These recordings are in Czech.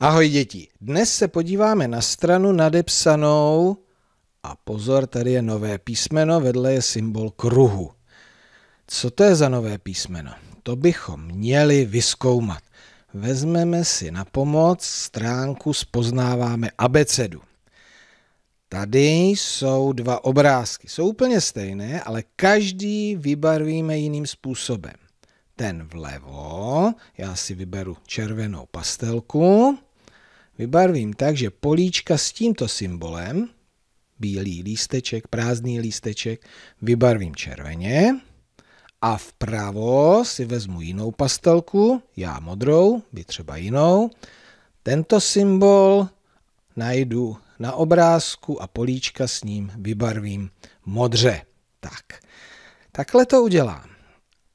Ahoj děti, dnes se podíváme na stranu nadepsanou a pozor, tady je nové písmeno, vedle je symbol kruhu. Co to je za nové písmeno? To bychom měli vyskoumat. Vezmeme si na pomoc stránku Spoznáváme abecedu. Tady jsou dva obrázky. Jsou úplně stejné, ale každý vybarvíme jiným způsobem ten vlevo, já si vyberu červenou pastelku vybarvím tak, že políčka s tímto symbolem, bílý lísteček, prázdný lísteček, vybarvím červeně a vpravo si vezmu jinou pastelku, já modrou, by třeba jinou. Tento symbol najdu na obrázku a políčka s ním vybarvím modře. Tak, takhle to udělám.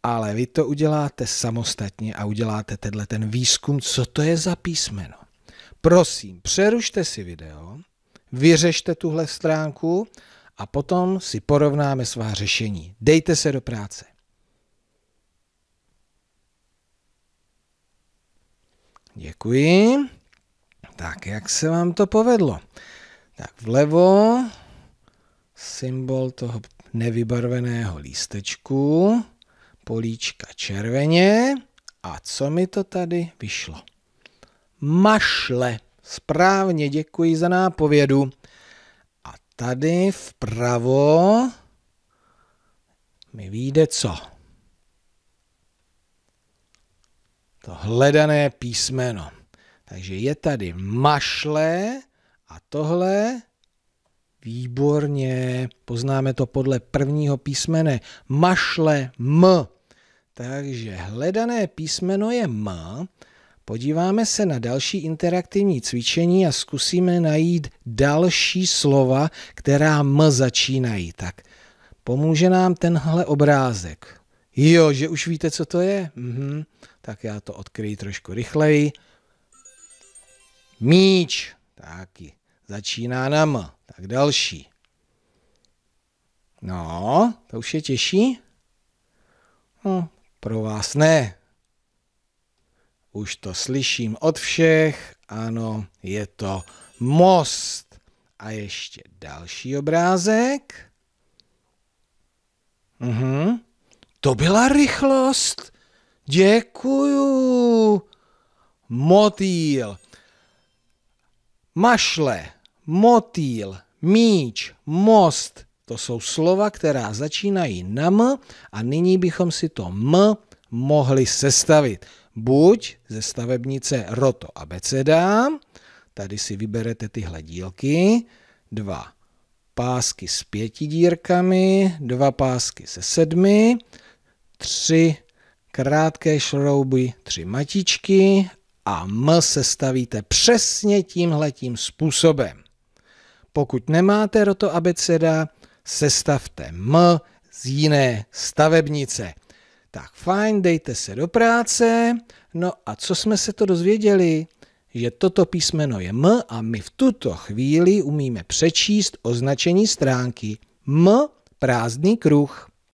Ale vy to uděláte samostatně a uděláte tenhle ten výzkum, co to je za písmeno. Prosím, přerušte si video, vyřešte tuhle stránku a potom si porovnáme svá řešení. Dejte se do práce. Děkuji. Tak, jak se vám to povedlo? Tak vlevo symbol toho nevybarveného lístečku, políčka červeně a co mi to tady vyšlo? mašle. Správně, děkuji za nápovědu. A tady vpravo mi vyjde co? To hledané písmeno. Takže je tady mašle a tohle výborně. Poznáme to podle prvního písmene. Mašle M. Takže hledané písmeno je M Podíváme se na další interaktivní cvičení a zkusíme najít další slova, která M začínají. Tak pomůže nám tenhle obrázek. Jo, že už víte, co to je? Mhm. Tak já to odkryji trošku rychleji. Míč. Taky. Začíná na M. Tak další. No, to už je těžší? No, pro vás ne. Už to slyším od všech. Ano, je to most. A ještě další obrázek. Mhm. To byla rychlost. Děkuju. Motýl. Mašle, motýl, míč, most. To jsou slova, která začínají na M a nyní bychom si to M mohli sestavit buď ze stavebnice Roto Abeceda, tady si vyberete tyhle dílky, dva pásky s pěti dírkami, dva pásky se sedmi, tři krátké šrouby, tři matičky a M se stavíte přesně tímhletím způsobem. Pokud nemáte roto abeceda, sestavte M z jiné stavebnice. Tak fajn, dejte se do práce. No a co jsme se to dozvěděli? Že toto písmeno je M a my v tuto chvíli umíme přečíst označení stránky M prázdný kruh.